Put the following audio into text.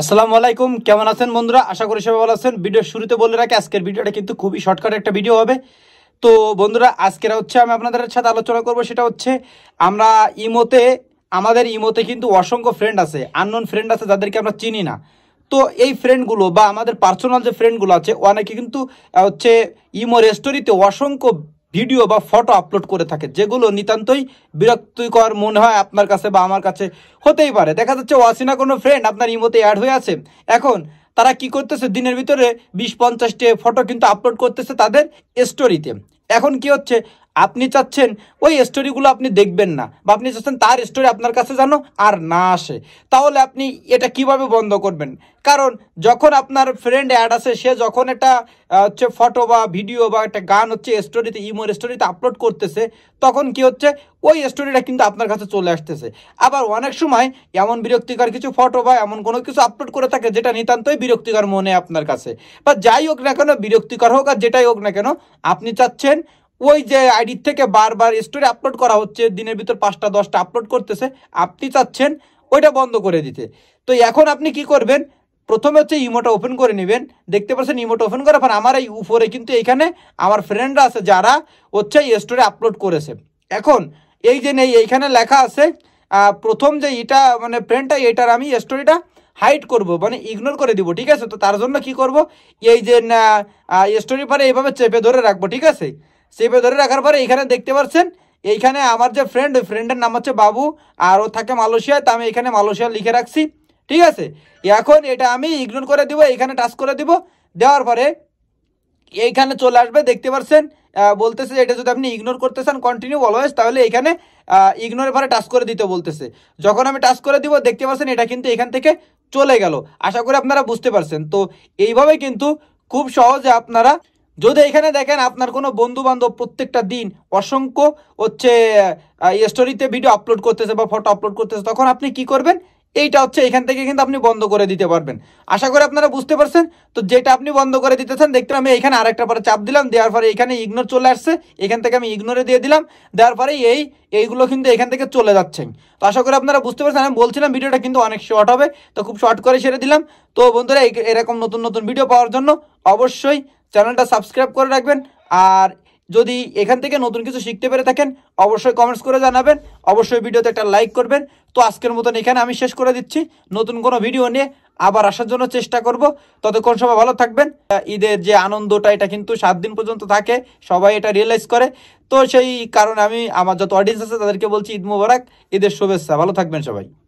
আসসালামু আলাইকুম কেমন আছেন বন্ধুরা আশা করি সবাই ভালো আছেন ভিডিও শুরুতে বলে রাখি আজকের ভিডিওটা কিন্তু খুবই শর্টকাট একটা ভিডিও হবে তো বন্ধুরা আজকের হচ্ছে আমি আপনাদের সাথে আলোচনা করব সেটা হচ্ছে আমরা ইমোতে আমাদের ইমোতে কিন্তু অসংখ্য ফ্রেন্ড আছে আননোন ফ্রেন্ড আছে যাদেরকে আমরা চিনি না তো এই ফ্রেন্ডগুলো বা আমাদের পার্সোনাল যে ফ্রেন্ডগুলো আছে অনেকে কিন্তু হচ্ছে ইমো স্টোরিতে অসংখ্য ভিডিও বা ফটো আপলোড করে থাকে যেগুলো নিতান্তই বিরক্তিকর মনে হয় আপনার কাছে বা আমার কাছে হতেই পারে দেখা যাচ্ছে অসিনা কোনো ফ্রেন্ড আপনার ইমোতে অ্যাড হয়ে আছে এখন তারা কি করতেছে দিনের ভিতরে বিশ পঞ্চাশটি ফটো কিন্তু আপলোড করতেছে তাদের স্টোরিতে এখন কি হচ্ছে আপনি চাচ্ছেন ওই স্টোরিগুলো আপনি দেখবেন না বা আপনি চাচ্ছেন তার স্টোরি আপনার কাছে জানো আর না আসে তাহলে আপনি এটা কিভাবে বন্ধ করবেন কারণ যখন আপনার ফ্রেন্ড অ্যাড আছে সে যখন একটা হচ্ছে ফটো বা ভিডিও বা একটা গান হচ্ছে স্টোরিতে ইমোর স্টোরিতে আপলোড করতেছে তখন কি হচ্ছে ওই স্টোরিটা কিন্তু আপনার কাছে চলে আসতেছে আবার অনেক সময় এমন বিরক্তিকর কিছু ফটো বা এমন কোনো কিছু আপলোড করে থাকে যেটা নিতান্তই বিরক্তিকর মনে আপনার কাছে বা যাই হোক না কেন বিরক্তিকর হোক আর যেটাই হোক না কেন আপনি চাচ্ছেন ওই যে আইডির থেকে বারবার স্টোরি আপলোড করা হচ্ছে দিনের ভিতর পাঁচটা দশটা আপলোড করতেছে আপনি চাচ্ছেন ওইটা বন্ধ করে দিতে তো এখন আপনি কি করবেন প্রথমে হচ্ছে ইমোটা ওপেন করে নেবেন দেখতে পাচ্ছেন ইমোটা ওপেন করার পর আমার এই উপরে কিন্তু এইখানে আমার ফ্রেন্ডরা আছে যারা হচ্ছে এই স্টোরি আপলোড করেছে এখন এই যে নেই এইখানে লেখা আছে প্রথম যে এটা মানে ফ্রেন্ডটা এটার আমি স্টোরিটা হাইড করব মানে ইগনোর করে দিব ঠিক আছে তো তার জন্য কি করব এই যে স্টোরি পরে এইভাবে চেপে ধরে রাখবো ঠিক আছে চেপে ধরে রাখার পরে এখানে দেখতে পাচ্ছেন এইখানে আমার যে ফ্রেন্ড ওই ফ্রেন্ডের নাম হচ্ছে বাবু আর ও থাকে মালয়েশিয়ায় তা আমি এখানে মালয়েশিয়া লিখে রাখছি ঠিক আছে এখন এটা আমি ইগনোর করে দিব এখানে টাচ করে দিব দেওয়ার পরে এইখানে চলে আসবে দেখতে পাচ্ছেন বলতেছে এটা যদি আপনি ইগনোর করতে চান কন্টিনিউ অলওয়েজ তাহলে এখানে ইগনোরের পরে টাচ করে দিতে বলতেছে যখন আমি টাচ করে দিব দেখতে পাচ্ছেন এটা কিন্তু এখান থেকে চলে গেল আশা করি আপনারা বুঝতে পারছেন তো এইভাবে কিন্তু খুব সহজে আপনারা যদি এখানে দেখেন আপনার কোনো বন্ধু বান্ধব প্রত্যেকটা দিন অসংখ্য হচ্ছে স্টোরিতে ভিডিও আপলোড করতেছে বা ফটো আপলোড করতেছে তখন আপনি কি করবেন এইটা হচ্ছে এখান থেকে কিন্তু আপনি বন্ধ করে দিতে পারবেন আশা করি আপনারা বুঝতে পারছেন তো যেটা আপনি বন্ধ করে দিতেছেন দেখতে আমি এখানে আরেকটা পরে চাপ দিলাম দেওয়ার পরে এখানে ইগনোর চলে আসছে এখান থেকে আমি ইগনোরে দিয়ে দিলাম দেওয়ার পরে এই এইগুলো কিন্তু এখান থেকে চলে যাচ্ছে তো আশা করি আপনারা বুঝতে পারছেন আমি বলছিলাম ভিডিওটা কিন্তু অনেক শর্ট হবে তো খুব শর্ট করে সেরে দিলাম তো বন্ধুরা এরকম নতুন নতুন ভিডিও পাওয়ার জন্য অবশ্যই চ্যানেলটা সাবস্ক্রাইব করে রাখবেন আর যদি এখান থেকে নতুন কিছু শিখতে পেরে থাকেন অবশ্যই কমেন্টস করে জানাবেন অবশ্যই ভিডিওতে একটা লাইক করবেন তো আজকের মতন এখানে আমি শেষ করে দিচ্ছি নতুন কোনো ভিডিও নিয়ে আবার আসার জন্য চেষ্টা করব ততক্ষণ সবাই ভালো থাকবেন ঈদের যে আনন্দটা এটা কিন্তু সাত দিন পর্যন্ত থাকে সবাই এটা রিয়েলাইজ করে তো সেই কারণে আমি আমার যত অডিয়েন্স আছে তাদেরকে বলছি ঈদ মুবারক ঈদের শুভেচ্ছা ভালো থাকবেন সবাই